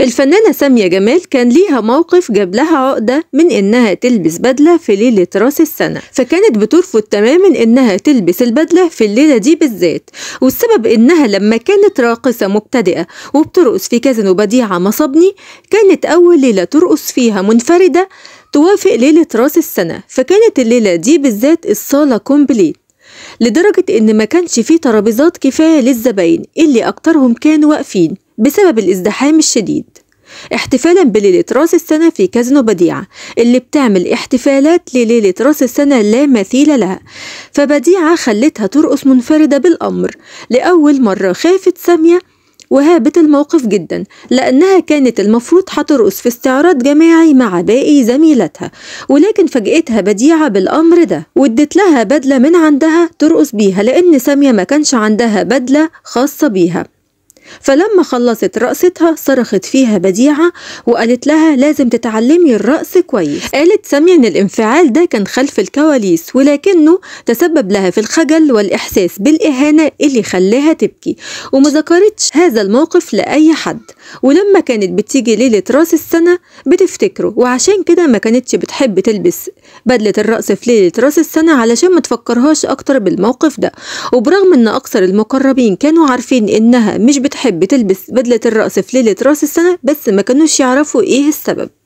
الفنانة سامية جمال كان ليها موقف جاب لها عقدة من إنها تلبس بدلة في ليلة راس السنة فكانت بترفض تماما إنها تلبس البدلة في الليلة دي بالذات والسبب إنها لما كانت راقصة مبتدئة وبترقص في كازينو بديعة مصابني كانت أول ليلة ترقص فيها منفردة توافق ليلة راس السنة فكانت الليلة دي بالذات الصالة كومبليت لدرجة إن ما كانش فيه ترابيزات كفاية للزباين اللي أكترهم كانوا واقفين بسبب الازدحام الشديد احتفالا بليلة راس السنة في كازينو بديعة اللي بتعمل احتفالات لليلة راس السنة لا مثيل لها فبديعة خلتها ترقص منفردة بالأمر لأول مرة خافت سامية وهابت الموقف جدا لأنها كانت المفروض هترقص في استعراض جماعي مع باقي زميلتها ولكن فاجأتها بديعة بالأمر ده وادت لها بدلة من عندها ترقص بيها لأن سامية ما كانش عندها بدلة خاصة بيها فلما خلصت رقصتها صرخت فيها بديعة وقالت لها لازم تتعلمي الرقص كويس قالت سامية إن الانفعال ده كان خلف الكواليس ولكنه تسبب لها في الخجل والإحساس بالإهانة اللي خلاها تبكي وما ذكرتش هذا الموقف لأي حد ولما كانت بتيجي ليلة راس السنة بتفتكره وعشان كده ما كانتش بتحب تلبس بدلة الرقص في ليلة راس السنة علشان ما تفكرهاش أكتر بالموقف ده وبرغم إن أكثر المقربين كانوا عارفين إنها مش بتحب بتحب تلبس بدلة الرقص في ليلة راس السنة بس ما كانوش يعرفوا ايه السبب